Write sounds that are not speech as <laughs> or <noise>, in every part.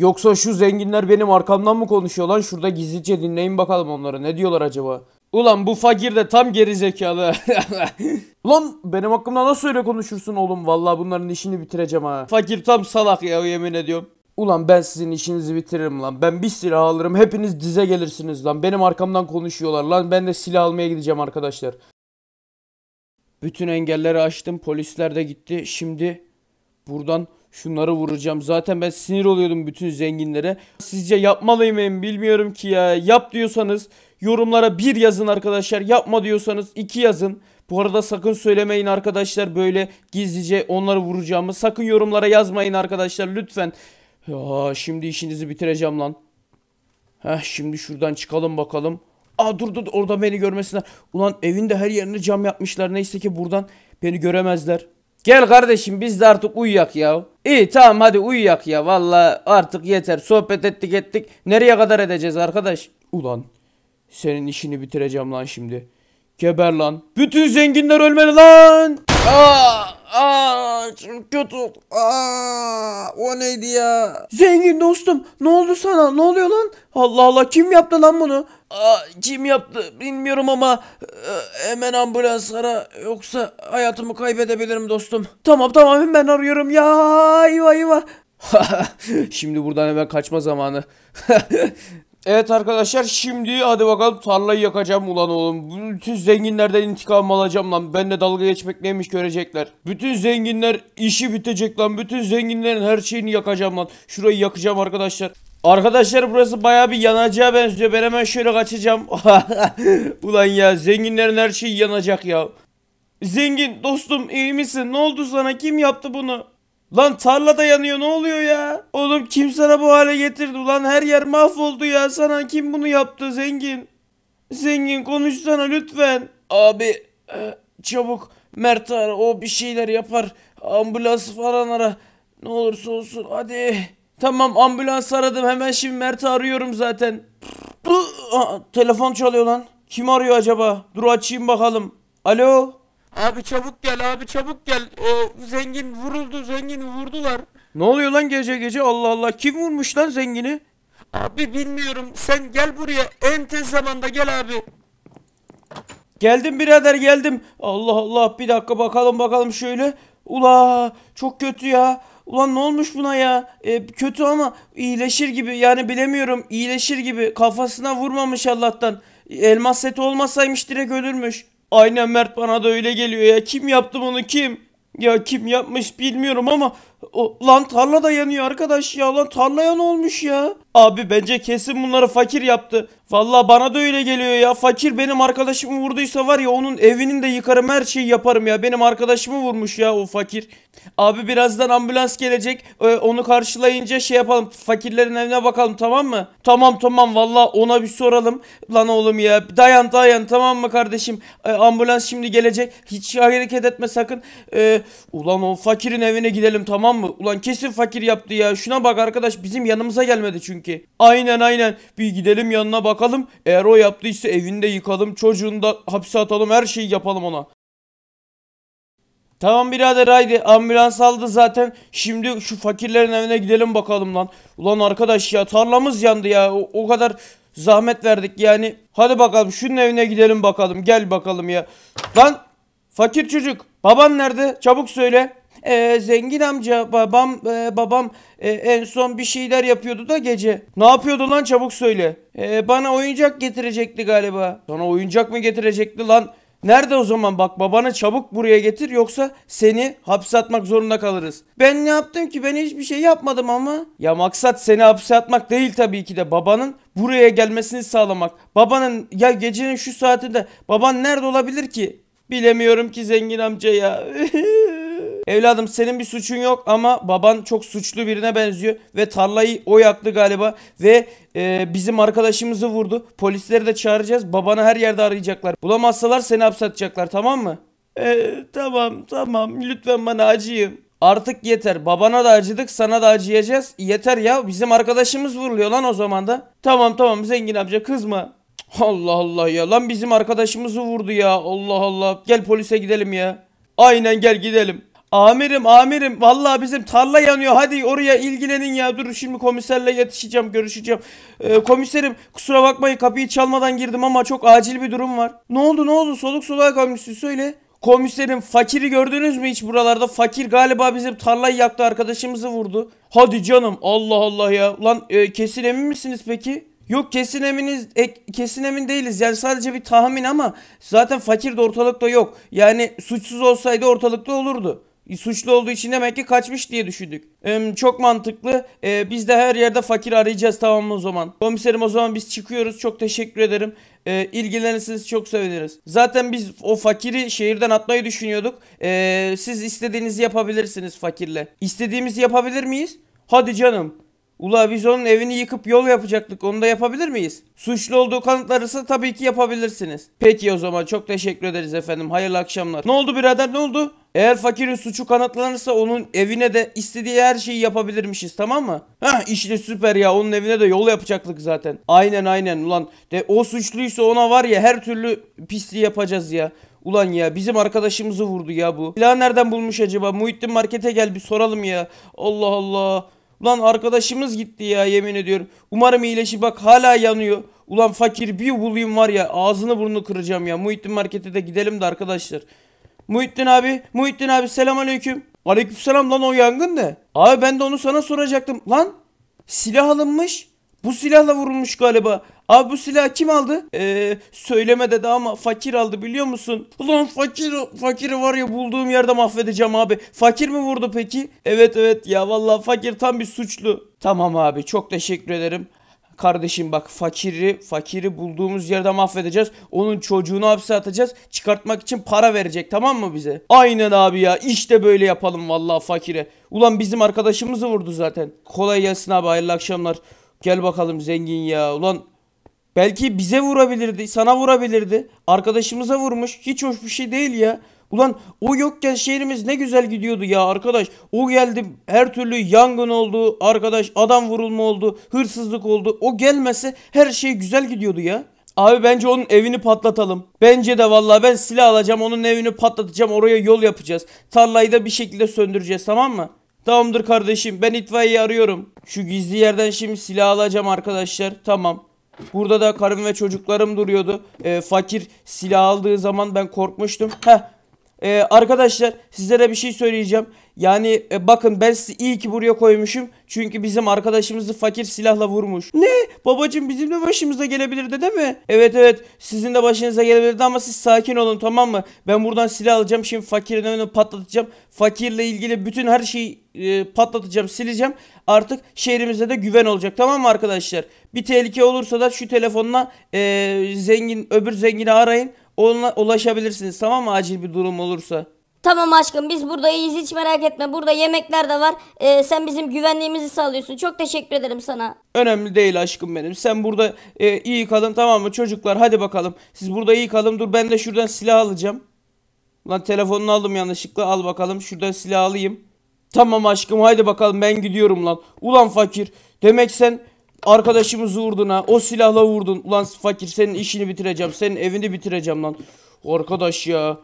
Yoksa şu zenginler benim arkamdan mı konuşuyor lan? Şurada gizlice dinleyin bakalım onları. Ne diyorlar acaba? Ulan bu fakir de tam gerizekalı. <laughs> Lan benim hakkımda nasıl öyle konuşursun oğlum? Vallahi bunların işini bitireceğim ha. Fakir tam salak ya yemin ediyorum. Ulan ben sizin işinizi bitiririm lan. Ben bir silah alırım. Hepiniz dize gelirsiniz lan. Benim arkamdan konuşuyorlar lan. Ben de silah almaya gideceğim arkadaşlar. Bütün engelleri açtım. Polisler de gitti. Şimdi buradan Şunları vuracağım. Zaten ben sinir oluyordum bütün zenginlere. Sizce yapmalıyım mı bilmiyorum ki ya. Yap diyorsanız yorumlara bir yazın arkadaşlar. Yapma diyorsanız iki yazın. Bu arada sakın söylemeyin arkadaşlar böyle gizlice onları vuracağımı. Sakın yorumlara yazmayın arkadaşlar lütfen. Ya şimdi işinizi bitireceğim lan. Heh şimdi şuradan çıkalım bakalım. Aa dur dur orada beni görmesinler. Ulan evinde her yerine cam yapmışlar. Neyse ki buradan beni göremezler. Gel kardeşim biz de artık uyuyak ya. İyi tamam hadi uyuyak ya. Vallahi artık yeter. Sohbet ettik ettik. Nereye kadar edeceğiz arkadaş? Ulan senin işini bitireceğim lan şimdi. Geber lan. Bütün zenginler ölmeli lan. Aa! Aa, çok kötü oldu. Aa, o neydi ya? Zengin dostum ne oldu sana ne oluyor lan? Allah Allah kim yaptı lan bunu? Aa, kim yaptı bilmiyorum ama e, hemen ambulans ara yoksa hayatımı kaybedebilirim dostum. Tamam tamam hemen arıyorum ya eyvah eyvah. <laughs> Şimdi buradan hemen kaçma zamanı. <laughs> Evet arkadaşlar şimdi hadi bakalım tarlayı yakacağım ulan oğlum. Bütün zenginlerden intikam alacağım lan. Benle dalga geçmek neymiş görecekler. Bütün zenginler işi bitecek lan. Bütün zenginlerin her şeyini yakacağım lan. Şurayı yakacağım arkadaşlar. Arkadaşlar burası baya bir yanacağı benziyor. Ben hemen şöyle kaçacağım. <laughs> ulan ya zenginlerin her şeyi yanacak ya. Zengin dostum iyi misin? Ne oldu sana? Kim yaptı bunu? Lan tarla da yanıyor ne oluyor ya? Oğlum kim sana bu hale getirdi? Ulan her yer mahvoldu ya. Sana kim bunu yaptı zengin? Zengin konuşsana lütfen. Abi e, çabuk Mert ara o bir şeyler yapar. Ambulans falan ara. Ne olursa olsun hadi. Tamam ambulans aradım hemen şimdi Mert'i arıyorum zaten. Aa, telefon çalıyor lan. Kim arıyor acaba? Dur açayım bakalım. Alo? Abi çabuk gel abi çabuk gel. O zengin vuruldu zengin vurdular. Ne oluyor lan gece gece Allah Allah kim vurmuş lan zengini? Abi bilmiyorum sen gel buraya en tez zamanda gel abi. Geldim birader geldim. Allah Allah bir dakika bakalım bakalım şöyle. Ula çok kötü ya. Ulan ne olmuş buna ya? E, kötü ama iyileşir gibi yani bilemiyorum iyileşir gibi kafasına vurmamış Allah'tan. Elmas seti olmasaymış direkt ölürmüş. Aynen Mert bana da öyle geliyor ya. Kim yaptı bunu kim? Ya kim yapmış bilmiyorum ama o, lan tarla da yanıyor arkadaş ya. Lan tarlaya ne olmuş ya? Abi bence kesin bunları fakir yaptı. Valla bana da öyle geliyor ya. Fakir benim arkadaşımı vurduysa var ya onun evinin de yıkarım her şeyi yaparım ya. Benim arkadaşımı vurmuş ya o fakir. Abi birazdan ambulans gelecek. Ee, onu karşılayınca şey yapalım. Fakirlerin evine bakalım tamam mı? Tamam tamam valla ona bir soralım. Lan oğlum ya dayan dayan tamam mı kardeşim? Ee, ambulans şimdi gelecek. Hiç hareket etme sakın. Ee, ulan o fakirin evine gidelim tamam mı? mı? Ulan kesin fakir yaptı ya. Şuna bak arkadaş bizim yanımıza gelmedi çünkü. Aynen aynen. Bir gidelim yanına bakalım. Eğer o yaptıysa evinde yıkalım. Çocuğunu da hapse atalım. Her şeyi yapalım ona. Tamam birader haydi ambulans aldı zaten. Şimdi şu fakirlerin evine gidelim bakalım lan. Ulan arkadaş ya tarlamız yandı ya. O, o kadar zahmet verdik yani. Hadi bakalım şunun evine gidelim bakalım. Gel bakalım ya. Lan fakir çocuk baban nerede? Çabuk söyle e, zengin amca babam e, babam e, en son bir şeyler yapıyordu da gece. Ne yapıyordu lan çabuk söyle. E, bana oyuncak getirecekti galiba. Sana oyuncak mı getirecekti lan? Nerede o zaman bak babanı çabuk buraya getir yoksa seni hapse atmak zorunda kalırız. Ben ne yaptım ki ben hiçbir şey yapmadım ama. Ya maksat seni hapse atmak değil tabii ki de babanın buraya gelmesini sağlamak. Babanın ya gecenin şu saatinde baban nerede olabilir ki? Bilemiyorum ki zengin amca ya. <laughs> Evladım senin bir suçun yok ama baban çok suçlu birine benziyor ve tarlayı o yaktı galiba ve e, bizim arkadaşımızı vurdu. Polisleri de çağıracağız. Babanı her yerde arayacaklar. Bulamazsalar seni hapse tamam mı? E, tamam tamam lütfen bana acıyım. Artık yeter. Babana da acıdık, sana da acıyacağız. Yeter ya. Bizim arkadaşımız vuruluyor lan o zaman da. Tamam tamam zengin amca kızma. Allah Allah ya. Lan bizim arkadaşımızı vurdu ya. Allah Allah. Gel polise gidelim ya. Aynen gel gidelim. Amirim amirim vallahi bizim tarla yanıyor hadi oraya ilgilenin ya dur şimdi komiserle yetişeceğim görüşeceğim. Ee, komiserim kusura bakmayın kapıyı çalmadan girdim ama çok acil bir durum var. Ne oldu ne oldu soluk soluğa kalmışsın söyle. Komiserim fakiri gördünüz mü hiç buralarda? Fakir galiba bizim tarlayı yaktı arkadaşımızı vurdu. Hadi canım Allah Allah ya. Lan e, kesin emin misiniz peki? Yok kesin eminiz e, kesin emin değiliz. Yani sadece bir tahmin ama zaten fakir de ortalıkta yok. Yani suçsuz olsaydı ortalıkta olurdu. Suçlu olduğu için demek ki kaçmış diye düşündük. Ee, çok mantıklı. Ee, biz de her yerde fakir arayacağız tamam mı o zaman? Komiserim o zaman biz çıkıyoruz. Çok teşekkür ederim. Ee, ilgilenirsiniz çok seviniriz. Zaten biz o fakiri şehirden atmayı düşünüyorduk. Ee, siz istediğinizi yapabilirsiniz fakirle. İstediğimizi yapabilir miyiz? Hadi canım. Ula biz onun evini yıkıp yol yapacaktık. Onu da yapabilir miyiz? Suçlu olduğu kanıtlarısa tabii ki yapabilirsiniz. Peki o zaman çok teşekkür ederiz efendim. Hayırlı akşamlar. Ne oldu birader ne oldu? Eğer fakirin suçu kanıtlanırsa onun evine de istediği her şeyi yapabilirmişiz tamam mı? Hah işte süper ya onun evine de yol yapacaktık zaten. Aynen aynen ulan de o suçluysa ona var ya her türlü pisliği yapacağız ya. Ulan ya bizim arkadaşımızı vurdu ya bu. Silahı nereden bulmuş acaba? Muhittin markete gel bir soralım ya. Allah Allah. Ulan arkadaşımız gitti ya yemin ediyorum. Umarım iyileşir bak hala yanıyor. Ulan fakir bir bulayım var ya ağzını burnunu kıracağım ya. Muhittin markete de gidelim de arkadaşlar. Muhittin abi, Muhittin abi selamünaleyküm. Aleykümselam lan o yangın ne? Abi ben de onu sana soracaktım. Lan silah alınmış. Bu silahla vurulmuş galiba. Abi bu silahı kim aldı? Eee söyleme dedi ama fakir aldı biliyor musun? Ulan fakir fakiri var ya bulduğum yerde mahvedeceğim abi. Fakir mi vurdu peki? Evet evet ya vallahi fakir tam bir suçlu. Tamam abi çok teşekkür ederim kardeşim bak fakiri fakiri bulduğumuz yerde mahvedeceğiz. Onun çocuğunu hapse atacağız. Çıkartmak için para verecek tamam mı bize? Aynen abi ya işte böyle yapalım vallahi fakire. Ulan bizim arkadaşımızı vurdu zaten. Kolay gelsin abi hayırlı akşamlar. Gel bakalım zengin ya. Ulan Belki bize vurabilirdi, sana vurabilirdi. Arkadaşımıza vurmuş. Hiç hoş bir şey değil ya. Ulan o yokken şehrimiz ne güzel gidiyordu ya arkadaş. O geldi her türlü yangın oldu arkadaş adam vurulma oldu hırsızlık oldu. O gelmese her şey güzel gidiyordu ya. Abi bence onun evini patlatalım. Bence de vallahi ben silah alacağım onun evini patlatacağım oraya yol yapacağız. Tarlayı da bir şekilde söndüreceğiz tamam mı? Tamamdır kardeşim ben itfaiyeyi arıyorum. Şu gizli yerden şimdi silah alacağım arkadaşlar tamam. Burada da karım ve çocuklarım duruyordu. E, fakir silah aldığı zaman ben korkmuştum. Heh ee, arkadaşlar sizlere bir şey söyleyeceğim. Yani e, bakın ben sizi iyi ki buraya koymuşum. Çünkü bizim arkadaşımızı fakir silahla vurmuş. Ne? Babacım bizim de başımıza gelebilirdi değil mi? Evet evet sizin de başınıza gelebilirdi ama siz sakin olun tamam mı? Ben buradan silah alacağım şimdi fakirin önünü patlatacağım. Fakirle ilgili bütün her şeyi e, patlatacağım sileceğim. Artık şehrimize de güven olacak tamam mı arkadaşlar? Bir tehlike olursa da şu telefonla e, zengin öbür zengini arayın. Ona ulaşabilirsiniz tamam mı acil bir durum olursa. Tamam aşkım biz buradayız hiç merak etme. Burada yemekler de var. Ee, sen bizim güvenliğimizi sağlıyorsun. Çok teşekkür ederim sana. Önemli değil aşkım benim. Sen burada e, iyi kalın tamam mı çocuklar hadi bakalım. Siz burada iyi kalın dur ben de şuradan silah alacağım. Lan telefonunu aldım yanlışlıkla al bakalım şuradan silah alayım. Tamam aşkım haydi bakalım ben gidiyorum lan. Ulan fakir demek sen Arkadaşımız vurduna, o silahla vurdun. Ulan fakir senin işini bitireceğim. Senin evini bitireceğim lan. Arkadaş ya.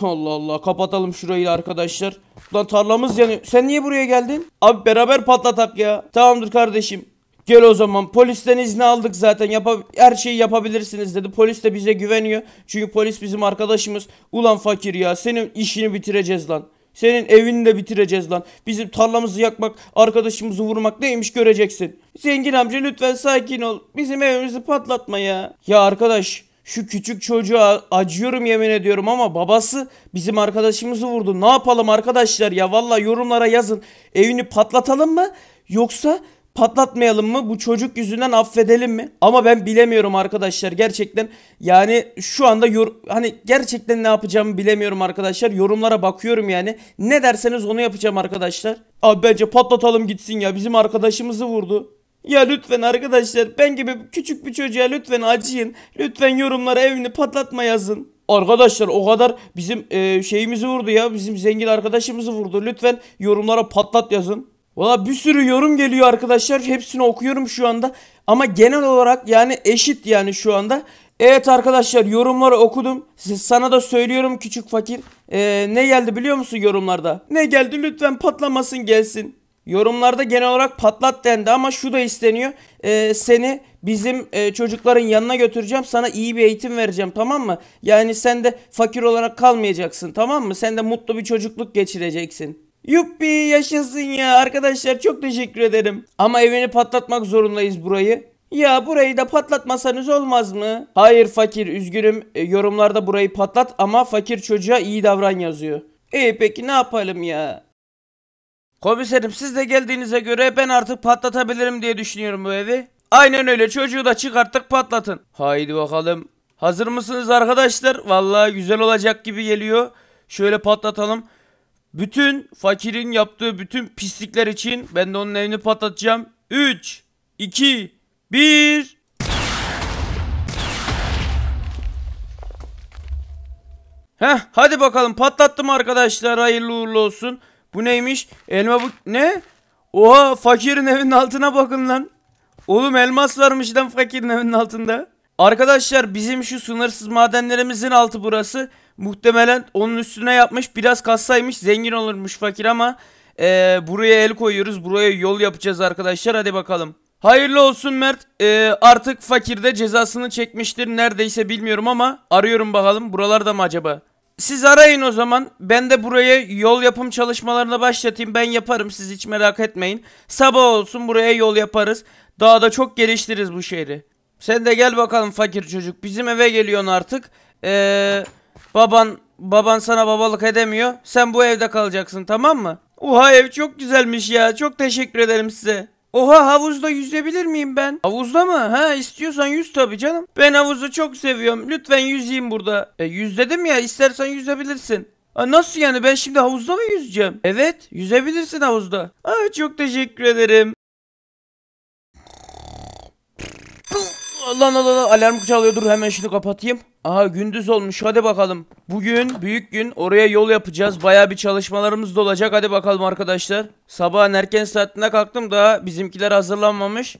Allah Allah kapatalım şurayı arkadaşlar. Ulan tarlamız yani. Sen niye buraya geldin? Abi beraber patlatak ya. Tamamdır kardeşim. Gel o zaman polisten izni aldık zaten Yap her şeyi yapabilirsiniz dedi. Polis de bize güveniyor. Çünkü polis bizim arkadaşımız. Ulan fakir ya senin işini bitireceğiz lan. Senin evini de bitireceğiz lan. Bizim tarlamızı yakmak, arkadaşımızı vurmak neymiş göreceksin. Zengin amca lütfen sakin ol. Bizim evimizi patlatma ya. Ya arkadaş şu küçük çocuğa acıyorum yemin ediyorum ama babası bizim arkadaşımızı vurdu. Ne yapalım arkadaşlar ya valla yorumlara yazın. Evini patlatalım mı yoksa patlatmayalım mı? Bu çocuk yüzünden affedelim mi? Ama ben bilemiyorum arkadaşlar gerçekten. Yani şu anda hani gerçekten ne yapacağımı bilemiyorum arkadaşlar. Yorumlara bakıyorum yani. Ne derseniz onu yapacağım arkadaşlar. Abi bence patlatalım gitsin ya. Bizim arkadaşımızı vurdu. Ya lütfen arkadaşlar ben gibi küçük bir çocuğa lütfen acıyın. Lütfen yorumlara evini patlatma yazın. Arkadaşlar o kadar bizim e, şeyimizi vurdu ya. Bizim zengin arkadaşımızı vurdu. Lütfen yorumlara patlat yazın. Valla bir sürü yorum geliyor arkadaşlar. Hepsini okuyorum şu anda. Ama genel olarak yani eşit yani şu anda. Evet arkadaşlar yorumları okudum. Sana da söylüyorum küçük fakir. Ee, ne geldi biliyor musun yorumlarda? Ne geldi lütfen patlamasın gelsin. Yorumlarda genel olarak patlat dendi ama şu da isteniyor. Ee, seni bizim e, çocukların yanına götüreceğim. Sana iyi bir eğitim vereceğim tamam mı? Yani sen de fakir olarak kalmayacaksın tamam mı? Sen de mutlu bir çocukluk geçireceksin. Yuppi yaşasın ya arkadaşlar çok teşekkür ederim. Ama evini patlatmak zorundayız burayı. Ya burayı da patlatmasanız olmaz mı? Hayır fakir üzgünüm e, yorumlarda burayı patlat ama fakir çocuğa iyi davran yazıyor. İyi e, peki ne yapalım ya? Komiserim siz de geldiğinize göre ben artık patlatabilirim diye düşünüyorum bu evi. Aynen öyle çocuğu da çıkarttık patlatın. Haydi bakalım. Hazır mısınız arkadaşlar? Vallahi güzel olacak gibi geliyor. Şöyle patlatalım. Bütün fakirin yaptığı bütün pislikler için ben de onun evini patlatacağım. 3, 2, 1. Heh hadi bakalım patlattım arkadaşlar hayırlı uğurlu olsun. Bu neymiş? Elma bu ne? Oha fakirin evinin altına bakın lan. Oğlum elmas varmış lan fakirin evinin altında. Arkadaşlar bizim şu sınırsız madenlerimizin altı burası. Muhtemelen onun üstüne yapmış biraz kassaymış zengin olurmuş fakir ama e, buraya el koyuyoruz. Buraya yol yapacağız arkadaşlar hadi bakalım. Hayırlı olsun Mert. Ee, artık fakir de cezasını çekmiştir. Neredeyse bilmiyorum ama arıyorum bakalım. Buralarda mı acaba? Siz arayın o zaman. Ben de buraya yol yapım çalışmalarına başlatayım. Ben yaparım siz hiç merak etmeyin. Sabah olsun buraya yol yaparız. Daha da çok geliştiririz bu şehri. Sen de gel bakalım fakir çocuk. Bizim eve geliyorsun artık. Ee, baban baban sana babalık edemiyor. Sen bu evde kalacaksın tamam mı? Oha ev çok güzelmiş ya. Çok teşekkür ederim size. Oha havuzda yüzebilir miyim ben? Havuzda mı? Ha istiyorsan yüz tabii canım. Ben havuzu çok seviyorum. Lütfen yüzeyim burada. E, yüz dedim ya istersen yüzebilirsin. Aa, nasıl yani ben şimdi havuzda mı yüzeceğim? Evet yüzebilirsin havuzda. Aa, çok teşekkür ederim. Lan lan lan alarm çalıyor dur hemen şunu kapatayım. Aha gündüz olmuş hadi bakalım. Bugün büyük gün oraya yol yapacağız. Baya bir çalışmalarımız da olacak hadi bakalım arkadaşlar. Sabahın erken saatinde kalktım da bizimkiler hazırlanmamış.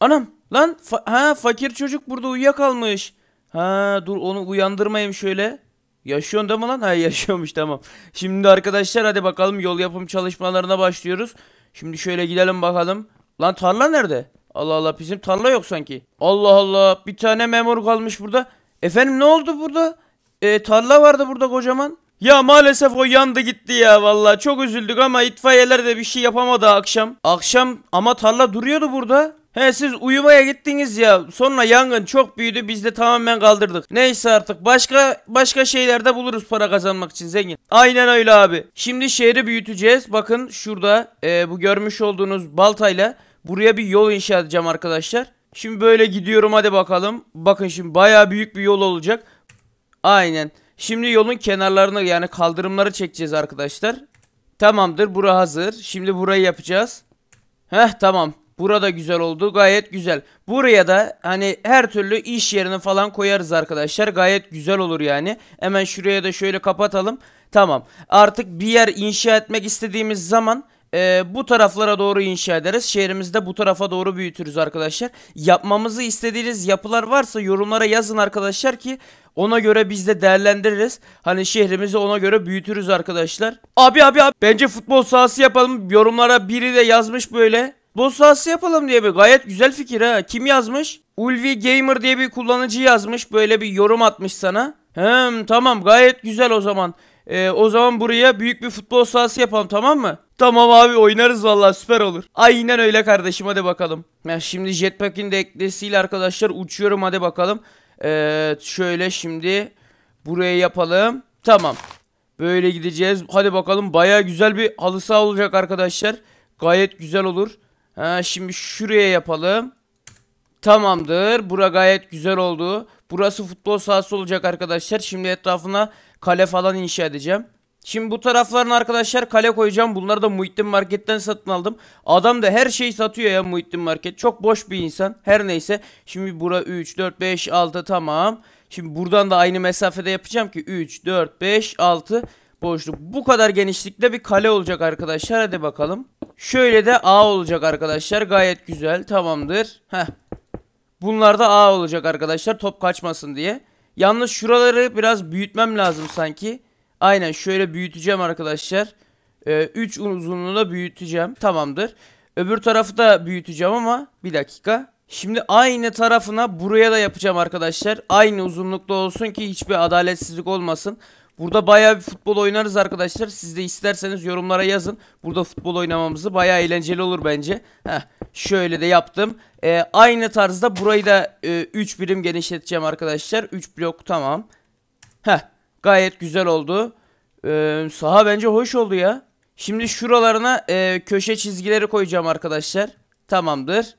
Anam lan fa ha fakir çocuk burada uyuyakalmış. Ha dur onu uyandırmayayım şöyle. Yaşıyorsun değil mi lan? Ha <laughs> yaşıyormuş tamam. Şimdi arkadaşlar hadi bakalım yol yapım çalışmalarına başlıyoruz. Şimdi şöyle gidelim bakalım. Lan tarla nerede? Allah Allah bizim tarla yok sanki. Allah Allah bir tane memur kalmış burada. Efendim ne oldu burada? E, tarla vardı burada kocaman. Ya maalesef o yandı gitti ya valla çok üzüldük ama itfaiyeler de bir şey yapamadı akşam. Akşam ama tarla duruyordu burada. He siz uyumaya gittiniz ya. Sonra yangın çok büyüdü. Biz de tamamen kaldırdık. Neyse artık başka başka şeylerde buluruz para kazanmak için zengin. Aynen öyle abi. Şimdi şehri büyüteceğiz. Bakın şurada e, bu görmüş olduğunuz baltayla Buraya bir yol inşa edeceğim arkadaşlar. Şimdi böyle gidiyorum hadi bakalım. Bakın şimdi baya büyük bir yol olacak. Aynen. Şimdi yolun kenarlarını yani kaldırımları çekeceğiz arkadaşlar. Tamamdır bura hazır. Şimdi burayı yapacağız. Heh tamam. Burada güzel oldu. Gayet güzel. Buraya da hani her türlü iş yerini falan koyarız arkadaşlar. Gayet güzel olur yani. Hemen şuraya da şöyle kapatalım. Tamam. Artık bir yer inşa etmek istediğimiz zaman e, bu taraflara doğru inşa ederiz. Şehrimizde bu tarafa doğru büyütürüz arkadaşlar. Yapmamızı istediğiniz yapılar varsa yorumlara yazın arkadaşlar ki ona göre biz de değerlendiririz. Hani şehrimizi ona göre büyütürüz arkadaşlar. Abi abi abi bence futbol sahası yapalım. Yorumlara biri de yazmış böyle. Futbol sahası yapalım diye bir gayet güzel fikir ha. Kim yazmış? Ulvi Gamer diye bir kullanıcı yazmış. Böyle bir yorum atmış sana. Hem tamam gayet güzel o zaman. Ee, o zaman buraya büyük bir futbol sahası yapalım tamam mı? Tamam abi oynarız vallahi süper olur. Aynen öyle kardeşim hadi bakalım. Ya şimdi jetpack'in de eklesiyle arkadaşlar uçuyorum hadi bakalım. Ee, şöyle şimdi buraya yapalım. Tamam. Böyle gideceğiz. Hadi bakalım baya güzel bir halı saha olacak arkadaşlar. Gayet güzel olur. Ha, şimdi şuraya yapalım. Tamamdır. Bura gayet güzel oldu. Burası futbol sahası olacak arkadaşlar. Şimdi etrafına kale falan inşa edeceğim. Şimdi bu tarafların arkadaşlar kale koyacağım. Bunları da Muhittin Market'ten satın aldım. Adam da her şeyi satıyor ya Muhittin Market. Çok boş bir insan. Her neyse. Şimdi bura 3, 4, 5, 6 tamam. Şimdi buradan da aynı mesafede yapacağım ki 3, 4, 5, 6 boşluk. Bu kadar genişlikte bir kale olacak arkadaşlar. Hadi bakalım. Şöyle de A olacak arkadaşlar. Gayet güzel. Tamamdır. Heh. Bunlarda A olacak arkadaşlar top kaçmasın diye. Yalnız şuraları biraz büyütmem lazım sanki. Aynen şöyle büyüteceğim arkadaşlar. 3 ee, uzunluğuna büyüteceğim. Tamamdır. Öbür tarafı da büyüteceğim ama bir dakika. Şimdi aynı tarafına buraya da yapacağım arkadaşlar. Aynı uzunlukta olsun ki hiçbir adaletsizlik olmasın. Burada bayağı bir futbol oynarız arkadaşlar. Siz de isterseniz yorumlara yazın. Burada futbol oynamamızı bayağı eğlenceli olur bence. Heh. Şöyle de yaptım. E, aynı tarzda burayı da 3 e, birim genişleteceğim arkadaşlar. 3 blok tamam. Heh gayet güzel oldu. E, saha bence hoş oldu ya. Şimdi şuralarına e, köşe çizgileri koyacağım arkadaşlar. Tamamdır.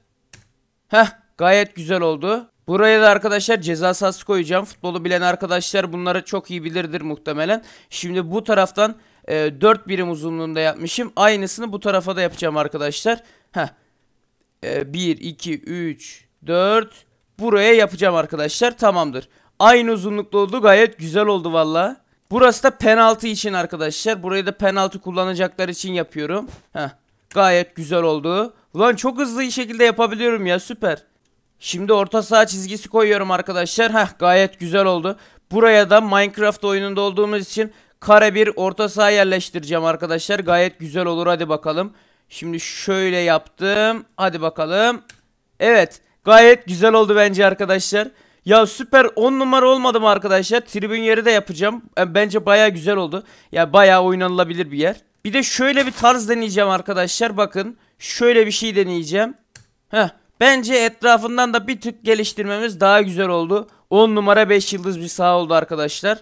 Heh gayet güzel oldu. Buraya da arkadaşlar ceza sahası koyacağım. Futbolu bilen arkadaşlar bunları çok iyi bilirdir muhtemelen. Şimdi bu taraftan e, 4 birim uzunluğunda yapmışım. Aynısını bu tarafa da yapacağım arkadaşlar. Heh e, 1, 2, 3, 4 buraya yapacağım arkadaşlar. Tamamdır. Aynı uzunlukta oldu. Gayet güzel oldu valla. Burası da penaltı için arkadaşlar. Burayı da penaltı kullanacaklar için yapıyorum. Heh. Gayet güzel oldu. Ulan çok hızlı bir şekilde yapabiliyorum ya süper. Şimdi orta saha çizgisi koyuyorum arkadaşlar. Heh gayet güzel oldu. Buraya da Minecraft oyununda olduğumuz için kare bir orta saha yerleştireceğim arkadaşlar. Gayet güzel olur hadi bakalım. Şimdi şöyle yaptım. Hadi bakalım. Evet. Gayet güzel oldu bence arkadaşlar. Ya süper 10 numara olmadı mı arkadaşlar? Tribün yeri de yapacağım. E, bence baya güzel oldu. Ya baya oynanılabilir bir yer. Bir de şöyle bir tarz deneyeceğim arkadaşlar. Bakın. Şöyle bir şey deneyeceğim. Heh. Bence etrafından da bir tık geliştirmemiz daha güzel oldu. 10 numara 5 yıldız bir sağ oldu arkadaşlar.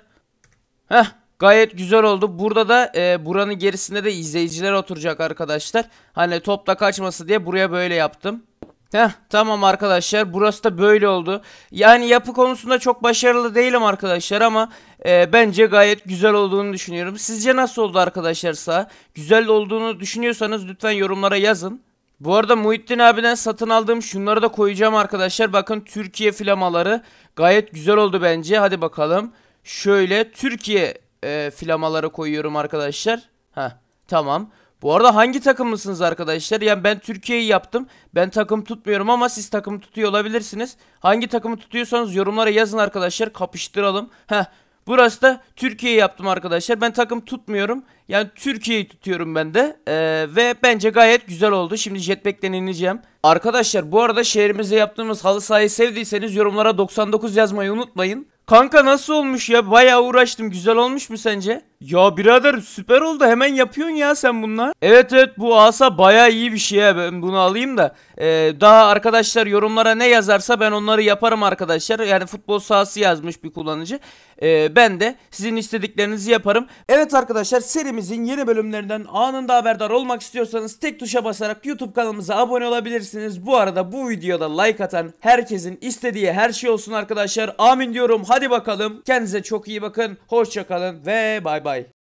Heh. Gayet güzel oldu. Burada da e, buranın gerisinde de izleyiciler oturacak arkadaşlar. Hani topla kaçması diye buraya böyle yaptım. Heh tamam arkadaşlar burası da böyle oldu. Yani yapı konusunda çok başarılı değilim arkadaşlar ama e, bence gayet güzel olduğunu düşünüyorum. Sizce nasıl oldu arkadaşlarsa? Güzel olduğunu düşünüyorsanız lütfen yorumlara yazın. Bu arada Muhittin abiden satın aldığım şunları da koyacağım arkadaşlar. Bakın Türkiye flamaları gayet güzel oldu bence. Hadi bakalım. Şöyle Türkiye e, flamalara koyuyorum arkadaşlar. Ha tamam. Bu arada hangi takım mısınız arkadaşlar? Yani ben Türkiye'yi yaptım. Ben takım tutmuyorum ama siz takım tutuyor olabilirsiniz. Hangi takımı tutuyorsanız yorumlara yazın arkadaşlar. Kapıştıralım. Heh. Burası da Türkiye'yi yaptım arkadaşlar. Ben takım tutmuyorum. Yani Türkiye'yi tutuyorum ben de. Ee, ve bence gayet güzel oldu. Şimdi jetpack'ten ineceğim. Arkadaşlar bu arada şehrimize yaptığımız halı sahayı sevdiyseniz yorumlara 99 yazmayı unutmayın. Kanka nasıl olmuş ya? Bayağı uğraştım. Güzel olmuş mu sence? Ya birader süper oldu. Hemen yapıyorsun ya sen bunlar. Evet evet bu asa bayağı iyi bir şey ya. Ben bunu alayım da. Ee, daha arkadaşlar yorumlara ne yazarsa ben onları yaparım arkadaşlar. Yani futbol sahası yazmış bir kullanıcı e, ben de sizin istediklerinizi yaparım. Evet arkadaşlar serimizin yeni bölümlerinden anında haberdar olmak istiyorsanız tek tuşa basarak YouTube kanalımıza abone olabilirsiniz. Bu arada bu videoda like atan herkesin istediği her şey olsun arkadaşlar. Amin diyorum. Hadi bakalım. Kendinize çok iyi bakın. Hoşçakalın ve bay bay.